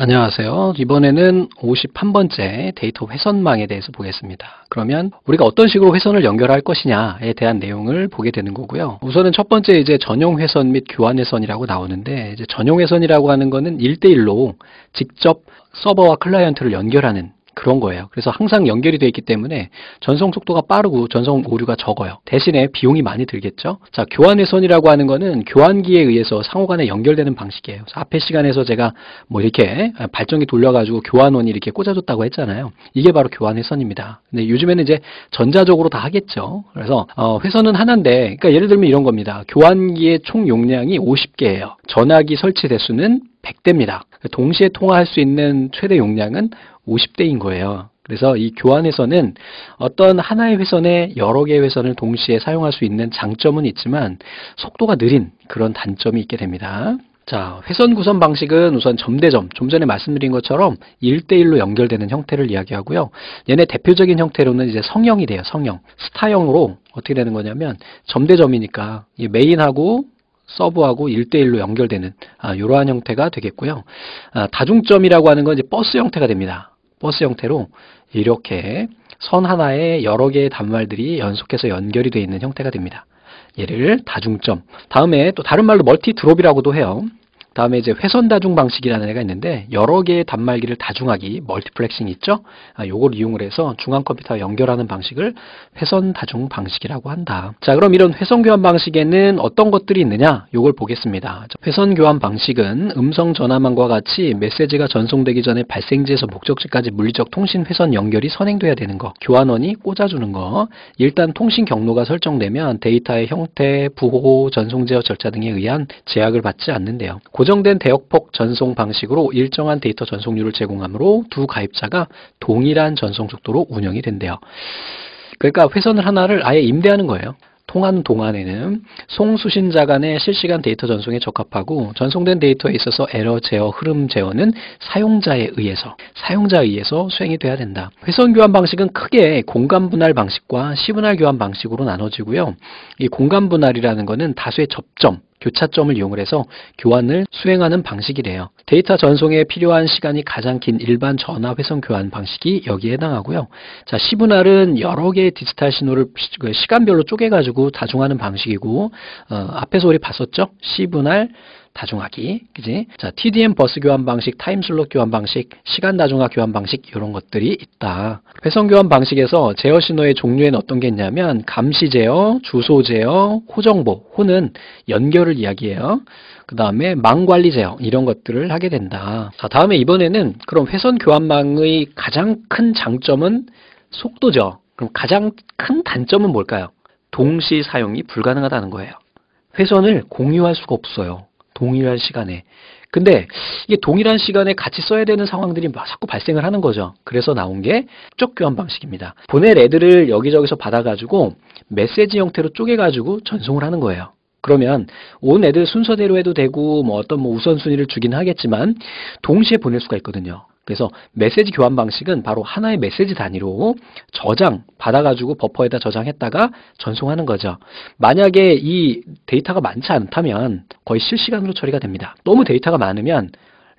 안녕하세요. 이번에는 51번째 데이터 회선망에 대해서 보겠습니다. 그러면 우리가 어떤 식으로 회선을 연결할 것이냐에 대한 내용을 보게 되는 거고요. 우선은 첫 번째 이제 전용 회선 및 교환 회선이라고 나오는데 이제 전용 회선이라고 하는 거는 1대1로 직접 서버와 클라이언트를 연결하는 그런 거예요. 그래서 항상 연결이 되어 있기 때문에 전송 속도가 빠르고 전송 오류가 적어요. 대신에 비용이 많이 들겠죠. 자, 교환회선이라고 하는 거는 교환기에 의해서 상호간에 연결되는 방식이에요. 앞에 시간에서 제가 뭐 이렇게 발전기 돌려가지고 교환원이 이렇게 꽂아줬다고 했잖아요. 이게 바로 교환회선입니다. 근데 요즘에는 이제 전자적으로 다 하겠죠. 그래서 어, 회선은 하나인데, 그러니까 예를 들면 이런 겁니다. 교환기의 총 용량이 50개예요. 전화기 설치 대수는 100대입니다. 동시에 통화할 수 있는 최대 용량은 50대인 거예요. 그래서 이교환에서는 어떤 하나의 회선에 여러 개의 회선을 동시에 사용할 수 있는 장점은 있지만 속도가 느린 그런 단점이 있게 됩니다. 자, 회선 구선 방식은 우선 점대점, 좀 전에 말씀드린 것처럼 1대1로 연결되는 형태를 이야기하고요. 얘네 대표적인 형태로는 이제 성형이 돼요, 성형. 스타형으로 어떻게 되는 거냐면 점대점이니까 메인하고 서브하고 일대일로 연결되는 아, 이러한 형태가 되겠고요. 아, 다중점이라고 하는 건 이제 버스 형태가 됩니다. 버스 형태로 이렇게 선 하나에 여러 개의 단말들이 연속해서 연결이 되어 있는 형태가 됩니다. 얘를 다중점, 다음에 또 다른 말로 멀티 드롭이라고도 해요. 다음에 이제 회선 다중 방식이라는 애가 있는데 여러 개의 단말기를 다중하기 멀티플렉싱 있죠? 아, 요걸 이용을 해서 중앙 컴퓨터와 연결하는 방식을 회선 다중 방식이라고 한다. 자 그럼 이런 회선 교환 방식에는 어떤 것들이 있느냐? 요걸 보겠습니다. 회선 교환 방식은 음성 전화망과 같이 메시지가 전송되기 전에 발생지에서 목적지까지 물리적 통신 회선 연결이 선행돼야 되는 거, 교환원이 꽂아주는 거, 일단 통신 경로가 설정되면 데이터의 형태, 부호, 전송제어 절차 등에 의한 제약을 받지 않는데요. 고정된 대역폭 전송 방식으로 일정한 데이터 전송률을 제공하므로 두 가입자가 동일한 전송 속도로 운영이 된대요. 그러니까 회선을 하나를 아예 임대하는 거예요. 통하는 동안에는 송수신자 간의 실시간 데이터 전송에 적합하고 전송된 데이터에 있어서 에러 제어, 흐름 제어는 사용자에 의해서, 사용자에 의해서 수행이 돼야 된다. 회선 교환 방식은 크게 공간 분할 방식과 시분할 교환 방식으로 나눠지고요. 이 공간 분할이라는 것은 다수의 접점, 교차점을 이용을 해서 교환을 수행하는 방식이래요. 데이터 전송에 필요한 시간이 가장 긴 일반 전화 회선 교환 방식이 여기에 해당하고요. 자, 시분할은 여러 개의 디지털 신호를 그 시간별로 쪼개가지고 다중하는 방식이고 어, 앞에서 우리 봤었죠? 시분할, 다중화기, 그지? 자, TDM 버스 교환 방식, 타임 슬롯 교환 방식, 시간 다중화 교환 방식 이런 것들이 있다. 회선 교환 방식에서 제어 신호의 종류에는 어떤 게 있냐면 감시 제어, 주소 제어, 호정보, 호는 연결을 이야기해요. 그 다음에 망 관리 제어 이런 것들을 하게 된다. 자, 다음에 이번에는 그럼 회선 교환망의 가장 큰 장점은 속도죠. 그럼 가장 큰 단점은 뭘까요? 동시 사용이 불가능하다는 거예요. 회선을 공유할 수가 없어요. 동일한 시간에. 근데 이게 동일한 시간에 같이 써야 되는 상황들이 자꾸 발생을 하는 거죠. 그래서 나온 게쪽 교환 방식입니다. 보낼 애들을 여기저기서 받아가지고 메시지 형태로 쪼개가지고 전송을 하는 거예요. 그러면 온 애들 순서대로 해도 되고 뭐 어떤 뭐 우선순위를 주긴 하겠지만 동시에 보낼 수가 있거든요. 그래서 메시지 교환 방식은 바로 하나의 메시지 단위로 저장 받아가지고 버퍼에다 저장했다가 전송하는 거죠. 만약에 이 데이터가 많지 않다면 거의 실시간으로 처리가 됩니다. 너무 데이터가 많으면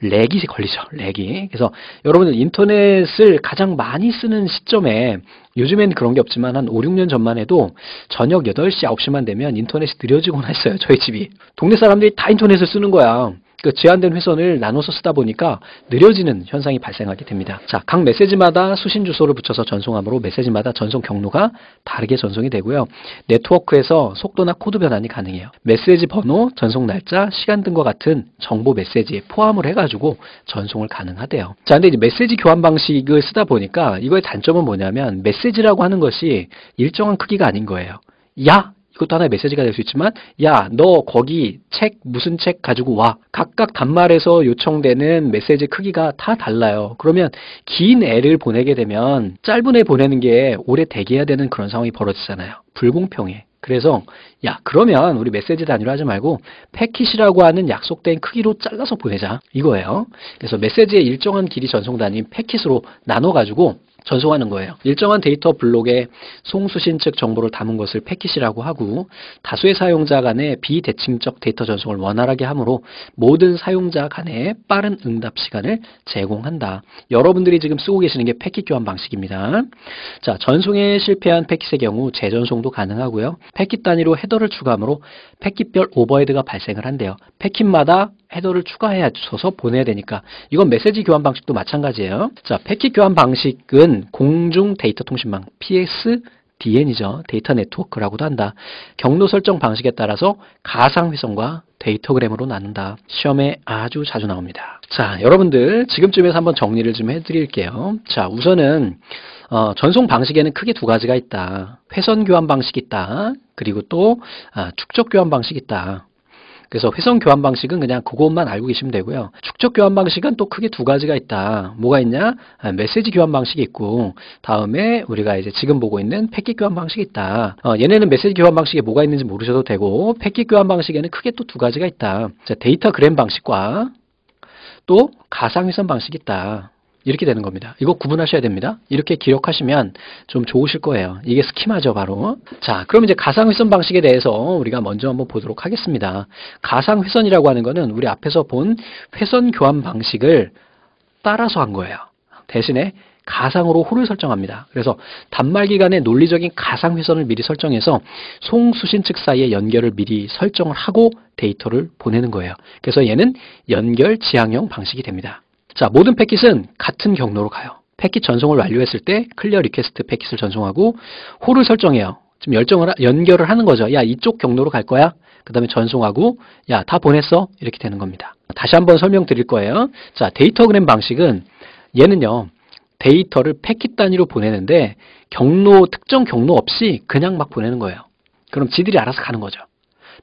렉이 걸리죠. 렉이. 그래서 여러분들 인터넷을 가장 많이 쓰는 시점에 요즘엔 그런 게 없지만 한 5, 6년 전만 해도 저녁 8시, 9시만 되면 인터넷이 느려지곤 했어요. 저희 집이. 동네 사람들이 다 인터넷을 쓰는 거야. 그 제한된 회선을 나눠서 쓰다 보니까 느려지는 현상이 발생하게 됩니다. 자, 각 메시지마다 수신 주소를 붙여서 전송함으로 메시지마다 전송 경로가 다르게 전송이 되고요. 네트워크에서 속도나 코드 변환이 가능해요. 메시지 번호, 전송 날짜, 시간 등과 같은 정보 메시지에 포함을 해가지고 전송을 가능하대요. 자, 근데 이제 메시지 교환 방식을 쓰다 보니까 이거의 단점은 뭐냐면 메시지라고 하는 것이 일정한 크기가 아닌 거예요. 야! 이것도 하나의 메시지가 될 수 있지만 야 너 거기 책 무슨 책 가지고 와 각각 단말에서 요청되는 메시지 크기가 다 달라요 그러면 긴 애를 보내게 되면 짧은 애 보내는 게 오래 대기해야 되는 그런 상황이 벌어지잖아요 불공평해 그래서 야 그러면 우리 메시지 단위로 하지 말고 패킷이라고 하는 약속된 크기로 잘라서 보내자 이거예요 그래서 메시지의 일정한 길이 전송 단위 패킷으로 나눠 가지고 전송하는 거예요. 일정한 데이터 블록에 송수신 측 정보를 담은 것을 패킷이라고 하고 다수의 사용자 간의 비대칭적 데이터 전송을 원활하게 하므로 모든 사용자 간의 빠른 응답 시간을 제공한다. 여러분들이 지금 쓰고 계시는 게 패킷 교환 방식입니다. 자, 전송에 실패한 패킷의 경우 재전송도 가능하고요. 패킷 단위로 헤더를 추가하므로 패킷별 오버헤드가 발생을 한대요. 패킷마다 헤더를 추가해야 줘서 보내야 되니까 이건 메시지 교환 방식도 마찬가지예요. 자, 패킷 교환 방식은 은 공중 데이터 통신망 PSDN이죠. 데이터 네트워크라고도 한다. 경로 설정 방식에 따라서 가상회선과 데이터그램으로 나눈다. 시험에 아주 자주 나옵니다. 자, 여러분들 지금쯤에서 한번 정리를 좀 해드릴게요. 자, 우선은 어, 전송 방식에는 크게 두 가지가 있다. 회선 교환 방식이 있다. 그리고 또 아, 축적 교환 방식이 있다. 그래서 회선 교환 방식은 그냥 그것만 알고 계시면 되고요. 축적 교환 방식은 또 크게 두 가지가 있다. 뭐가 있냐? 아, 메시지 교환 방식이 있고 다음에 우리가 이제 지금 보고 있는 패킷 교환 방식이 있다. 어, 얘네는 메시지 교환 방식에 뭐가 있는지 모르셔도 되고 패킷 교환 방식에는 크게 또 두 가지가 있다. 데이터 그램 방식과 또 가상회선 방식이 있다. 이렇게 되는 겁니다. 이거 구분하셔야 됩니다. 이렇게 기록하시면 좀 좋으실 거예요. 이게 스키마죠, 바로. 자, 그럼 이제 가상회선 방식에 대해서 우리가 먼저 한번 보도록 하겠습니다. 가상회선이라고 하는 거는 우리 앞에서 본 회선 교환 방식을 따라서 한 거예요. 대신에 가상으로 호를 설정합니다. 그래서 단말기 간의 논리적인 가상 회선을 미리 설정해서 송수신 측 사이의 연결을 미리 설정을 하고 데이터를 보내는 거예요. 그래서 얘는 연결 지향형 방식이 됩니다. 자, 모든 패킷은 같은 경로로 가요. 패킷 전송을 완료했을 때 클리어 리퀘스트 패킷을 전송하고 홀을 설정해요. 지금 열정을 연결을 하는 거죠. 야 이쪽 경로로 갈 거야. 그 다음에 전송하고 야다 보냈어 이렇게 되는 겁니다. 다시 한번 설명드릴 거예요. 자 데이터그램 방식은 얘는요 데이터를 패킷 단위로 보내는데 경로 특정 경로 없이 그냥 막 보내는 거예요. 그럼 지들이 알아서 가는 거죠.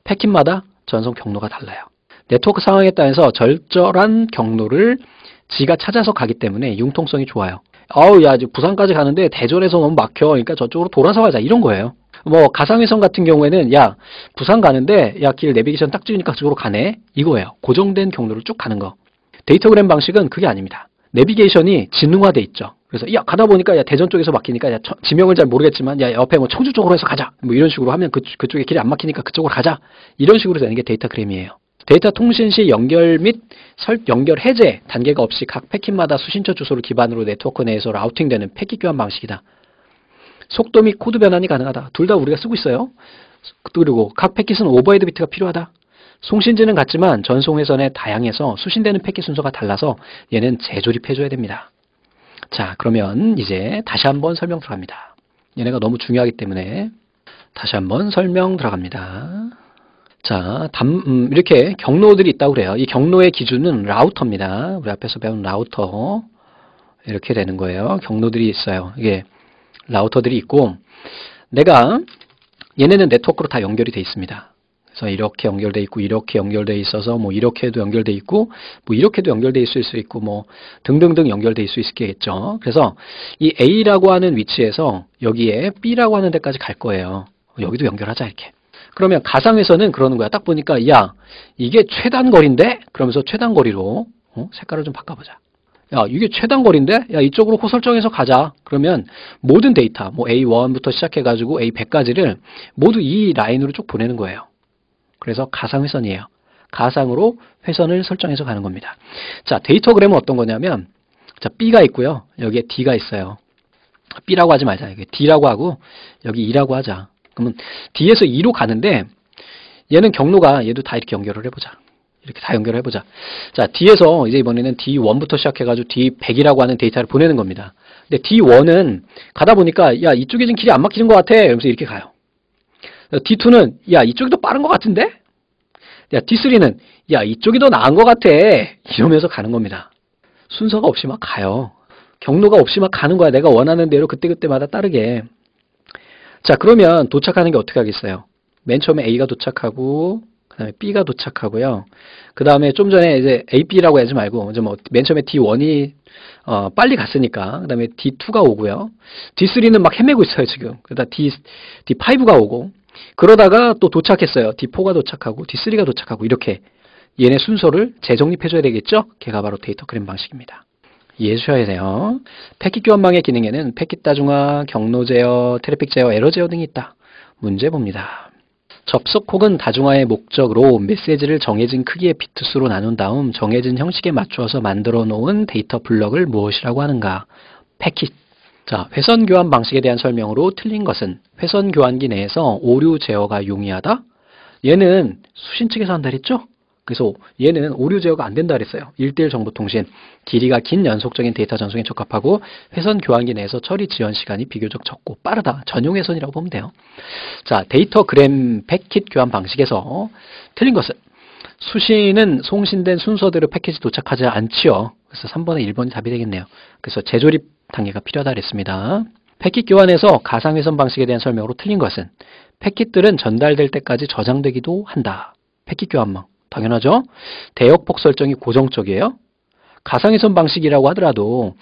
패킷마다 전송 경로가 달라요. 네트워크 상황에 따라서 절절한 경로를 지가 찾아서 가기 때문에 융통성이 좋아요. 아우 야 부산까지 가는데 대전에서 너무 막혀 그러니까 저쪽으로 돌아서 가자 이런 거예요. 뭐 가상위성 같은 경우에는 야 부산 가는데 야 길 내비게이션 딱 찍으니까 그쪽으로 가네 이거예요. 고정된 경로를 쭉 가는 거. 데이터그램 방식은 그게 아닙니다. 내비게이션이 진능화돼 있죠. 그래서 야 가다 보니까 야 대전 쪽에서 막히니까 야 지명을 잘 모르겠지만 야 옆에 뭐 청주 쪽으로 해서 가자 뭐 이런 식으로 하면 그 그쪽에 길이 안 막히니까 그쪽으로 가자 이런 식으로 되는 게 데이터 그램이에요. 데이터 통신 시 연결 및 설, 연결 해제 단계가 없이 각 패킷마다 수신처 주소를 기반으로 네트워크 내에서 라우팅되는 패킷 교환 방식이다. 속도 및 코드 변환이 가능하다. 둘 다 우리가 쓰고 있어요. 그리고 각 패킷은 오버헤드 비트가 필요하다. 송신지는 같지만 전송회선에 다양해서 수신되는 패킷 순서가 달라서 얘는 재조립해줘야 됩니다. 자 그러면 이제 다시 한번 설명 들어갑니다. 얘네가 너무 중요하기 때문에 다시 한번 설명 들어갑니다. 자, 담, 음, 이렇게 경로들이 있다고 그래요. 이 경로의 기준은 라우터입니다. 우리 앞에서 배운 라우터. 이렇게 되는 거예요. 경로들이 있어요. 이게 라우터들이 있고 내가 얘네는 네트워크로 다 연결이 돼 있습니다. 그래서 이렇게 연결돼 있고 이렇게 연결돼 있어서 뭐 이렇게도 연결돼 있고 뭐 이렇게도 연결돼 있을 수 있고 뭐 등등등 연결돼 있을 수 있겠죠. 그래서 이 A라고 하는 위치에서 여기에 B라고 하는 데까지 갈 거예요. 여기도 연결하자 이렇게. 그러면 가상에서는 그러는 거야. 딱 보니까 야 이게 최단거리인데? 그러면서 최단거리로 어? 색깔을 좀 바꿔보자. 야 이게 최단거리인데? 야 이쪽으로 호설정해서 가자. 그러면 모든 데이터 뭐 A1부터 시작해가지고 A100까지를 모두 이 라인으로 쭉 보내는 거예요. 그래서 가상회선이에요. 가상으로 회선을 설정해서 가는 겁니다. 자 데이터그램은 어떤 거냐면 자 B가 있고요. 여기에 D가 있어요. B라고 하지 말자. 여기 D라고 하고 여기 E라고 하자. 그러면 D에서 E로 가는데 얘는 경로가 얘도 다 이렇게 연결을 해보자. 이렇게 다 연결을 해보자. 자, D에서 이제 이번에는 D1부터 시작해가지고 D100이라고 하는 데이터를 보내는 겁니다. 근데 D1은 가다 보니까 야 이쪽에 지금 길이 안 막히는 것 같아. 이러면서 이렇게 가요. D2는 야 이쪽이 더 빠른 것 같은데? 야 D3는 야 이쪽이 더 나은 것 같아. 이러면서 가는 겁니다. 순서가 없이 막 가요. 경로가 없이 막 가는 거야. 내가 원하는 대로 그때그때마다 따르게. 자 그러면 도착하는 게 어떻게 하겠어요? 맨 처음에 A가 도착하고 그 다음에 B가 도착하고요. 그 다음에 좀 전에 이제 AB라고 하지 말고 이제 뭐맨 처음에 D1이 어 빨리 갔으니까 그 다음에 D2가 오고요. D3는 막 헤매고 있어요 지금. 그다 음에 D5가 오고 그러다가 또 도착했어요. D4가 도착하고 D3가 도착하고 이렇게 얘네 순서를 재정립해줘야 되겠죠? 걔가 바로 데이터 그램 방식입니다. 이해해주셔야 돼요. 패킷 교환망의 기능에는 패킷 다중화, 경로 제어, 트래픽 제어, 에러 제어 등이 있다. 문제 봅니다. 접속 혹은 다중화의 목적으로 메시지를 정해진 크기의 비트 수로 나눈 다음 정해진 형식에 맞추어서 만들어 놓은 데이터 블럭을 무엇이라고 하는가? 패킷. 자, 회선 교환 방식에 대한 설명으로 틀린 것은 회선 교환기 내에서 오류 제어가 용이하다? 얘는 수신 측에서 한다 했죠? 그래서 얘는 오류 제어가 안 된다 그랬어요. 1대1 정보통신, 길이가 긴 연속적인 데이터 전송에 적합하고 회선 교환기 내에서 처리 지연 시간이 비교적 적고 빠르다. 전용 회선이라고 보면 돼요. 자, 데이터 그램 패킷 교환 방식에서 틀린 것은 수신은 송신된 순서대로 패킷이 도착하지 않지요. 그래서 3번에 1번이 답이 되겠네요. 그래서 재조립 단계가 필요하다 그랬습니다. 패킷 교환에서 가상회선 방식에 대한 설명으로 틀린 것은 패킷들은 전달될 때까지 저장되기도 한다. 패킷 교환망. 당연하죠. 대역폭 설정이 고정적이에요. 가상위선 방식이라고 하더라도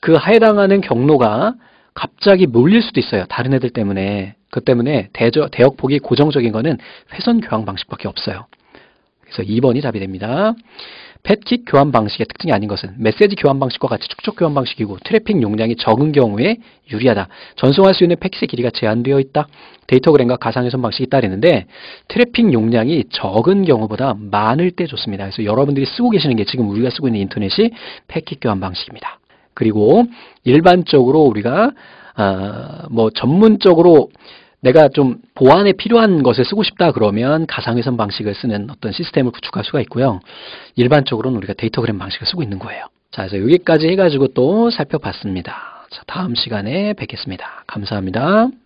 그 해당하는 경로가 갑자기 몰릴 수도 있어요. 다른 애들 때문에. 그 때문에 대저, 대역폭이 고정적인 거는 회선 교환 방식밖에 없어요. 그래서 2번이 답이 됩니다. 패킷 교환 방식의 특징이 아닌 것은 메시지 교환 방식과 같이 축적 교환 방식이고 트래픽 용량이 적은 경우에 유리하다. 전송할 수 있는 패킷의 길이가 제한되어 있다. 데이터그램과 가상회선 방식이 따르는데 트래픽 용량이 적은 경우보다 많을 때 좋습니다. 그래서 여러분들이 쓰고 계시는 게 지금 우리가 쓰고 있는 인터넷이 패킷 교환 방식입니다. 그리고 일반적으로 우리가 어, 뭐 전문적으로 내가 좀 보안에 필요한 것에 쓰고 싶다 그러면 가상회선 방식을 쓰는 어떤 시스템을 구축할 수가 있고요. 일반적으로는 우리가 데이터그램 방식을 쓰고 있는 거예요. 자, 그래서 여기까지 해가지고 또 살펴봤습니다. 자, 다음 시간에 뵙겠습니다. 감사합니다.